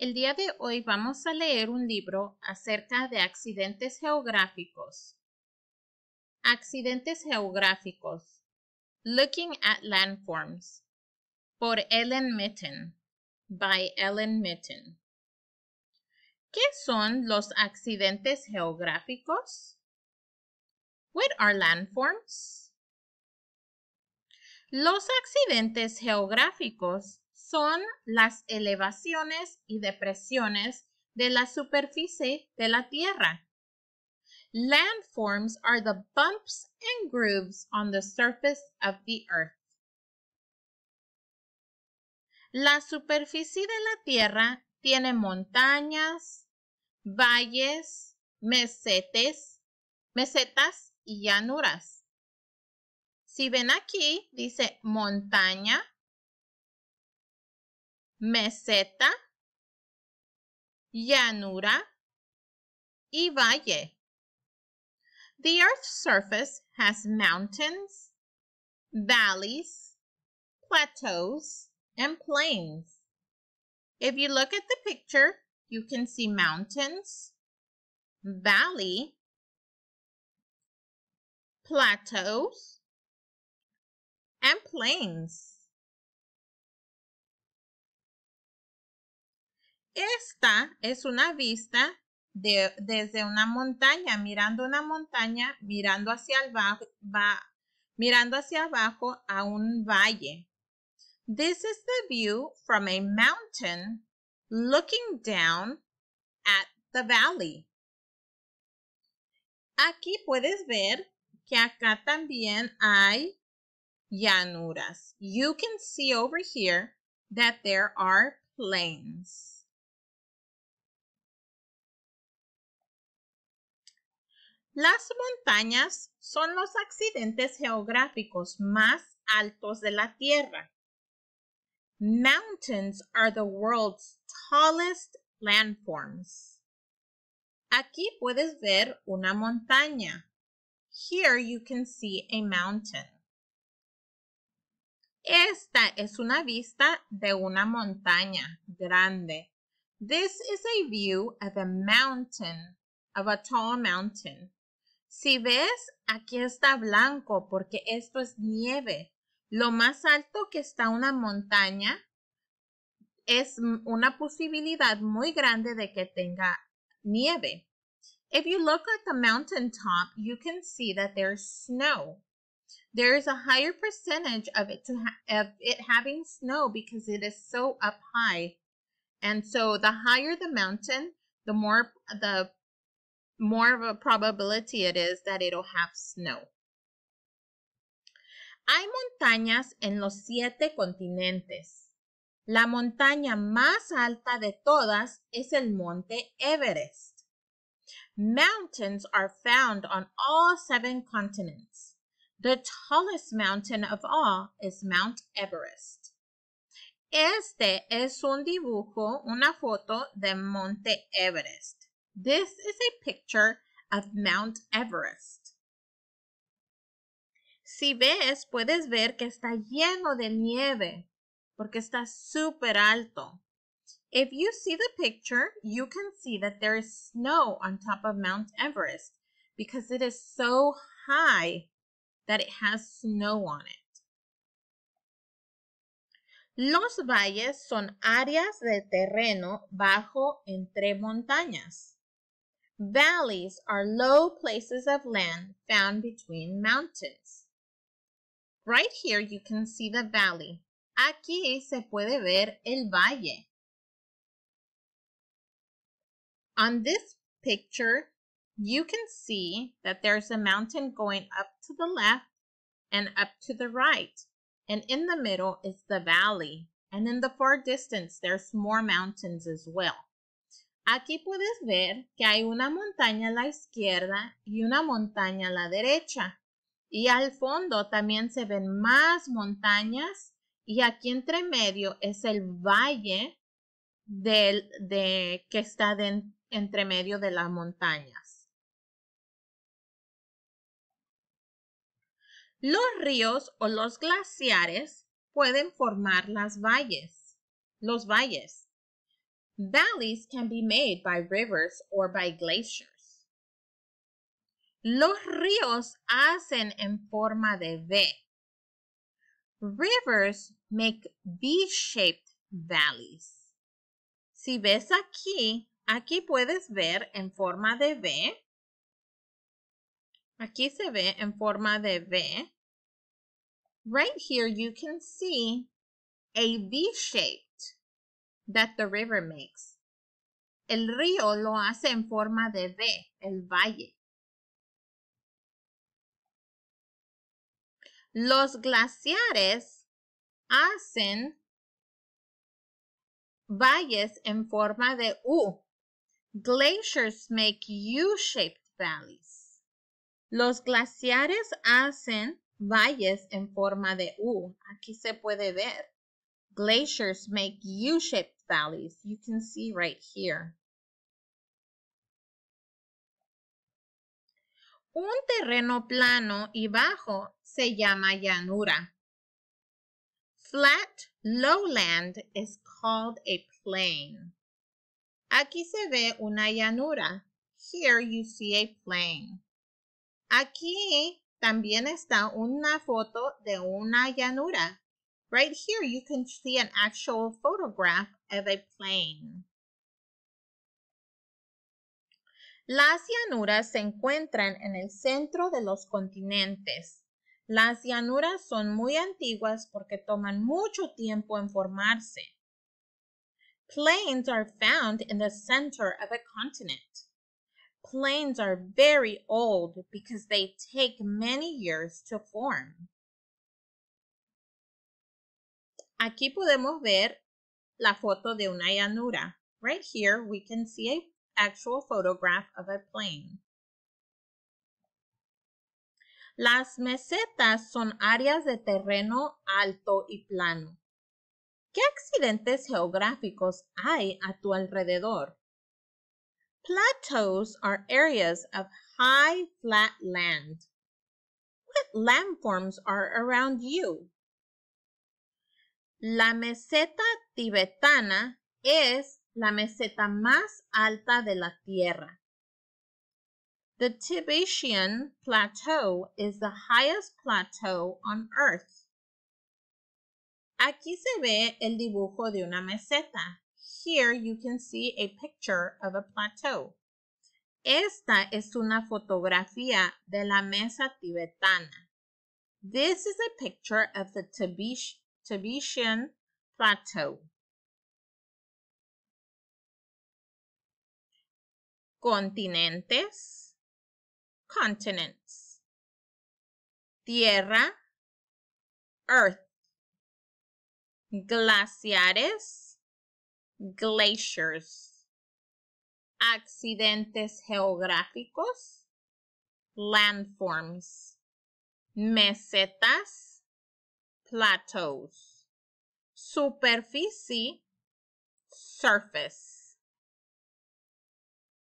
El día de hoy vamos a leer un libro acerca de accidentes geográficos. Accidentes geográficos. Looking at Landforms. Por Ellen Mitten. By Ellen Mitten. ¿Qué son los accidentes geográficos? What are landforms? Los accidentes geográficos son las elevaciones y depresiones de la superficie de la Tierra. Landforms are the bumps and grooves on the surface of the earth. La superficie de la Tierra tiene montañas, valles, mesetes, mesetas y llanuras. Si ven aquí, dice montaña, meseta, llanura, y valle. The Earth's surface has mountains, valleys, plateaus, and plains. If you look at the picture, you can see mountains, valley, plateaus, and plains. Esta es una vista de, desde una montaña, mirando una montaña, mirando hacia, el mirando hacia abajo a un valle. This is the view from a mountain looking down at the valley. Aquí puedes ver que acá también hay llanuras. You can see over here that there are plains. Las montañas son los accidentes geográficos más altos de la Tierra. Mountains are the world's tallest landforms. Aquí puedes ver una montaña. Here you can see a mountain. Esta es una vista de una montaña grande. This is a view of a mountain, of a tall mountain. Si ves, aquí está blanco porque esto es nieve. Lo más alto que está una montaña es una posibilidad muy grande de que tenga nieve. If you look at the mountain top, you can see that there's snow. There is a higher percentage of it, of it having snow because it is so up high. And so the higher the mountain, the more the more of a probability it is that it'll have snow. Hay montañas en los siete continentes. La montaña más alta de todas es el Monte Everest. Mountains are found on all seven continents. The tallest mountain of all is Mount Everest. Este es un dibujo, una foto de Monte Everest. This is a picture of Mount Everest. Si ves, puedes ver que está lleno de nieve porque está súper alto. If you see the picture, you can see that there is snow on top of Mount Everest because it is so high that it has snow on it. Los valles son áreas de terreno bajo entre montañas. Valleys are low places of land found between mountains. Right here you can see the valley. Aquí se puede ver el valle. On this picture, you can see that there's a mountain going up to the left and up to the right. And in the middle is the valley. And in the far distance, there's more mountains as well. Aquí puedes ver que hay una montaña a la izquierda y una montaña a la derecha. Y al fondo también se ven más montañas y aquí entre medio es el valle del, de, que está entre medio de las montañas. Los ríos o los glaciares pueden formar las valles, los valles. Valleys can be made by rivers or by glaciers. Los ríos hacen en forma de V. Rivers make V-shaped valleys. Si ves aquí, aquí puedes ver en forma de V. Aquí se ve en forma de V. Right here you can see a V shape. that the river makes. El río lo hace en forma de V, el valle. Los glaciares hacen valles en forma de U. Glaciers make U-shaped valleys. Los glaciares hacen valles en forma de U. Aquí se puede ver. Glaciers make U-shaped Valleys. You can see right here. Un terreno plano y bajo se llama llanura. Flat lowland is called a plain. Aquí se ve una llanura. Here you see a plain. Aquí también está una foto de una llanura. Right here, you can see an actual photograph of a plane. Las llanuras se encuentran en el centro de los continentes. Las llanuras son muy antiguas porque toman mucho tiempo en formarse. Plains are found in the center of a continent. Plains are very old because they take many years to form. Aquí podemos ver la foto de una llanura. Right here, we can see a actual photograph of a plane. Las mesetas son áreas de terreno alto y plano. ¿Qué accidentes geográficos hay a tu alrededor? Plateaus are areas of high, flat land. What landforms are around you? La meseta tibetana es la meseta más alta de la Tierra. The Tibetan Plateau is the highest plateau on Earth. Aquí se ve el dibujo de una meseta. Here you can see a picture of a plateau. Esta es una fotografía de la mesa tibetana. This is a picture of the Plateau. Tibetan Plateau. Continentes, continents. Tierra, earth. Glaciares, glaciers. Accidentes geográficos, landforms. Mesetas, plateaus. Superficie, surface.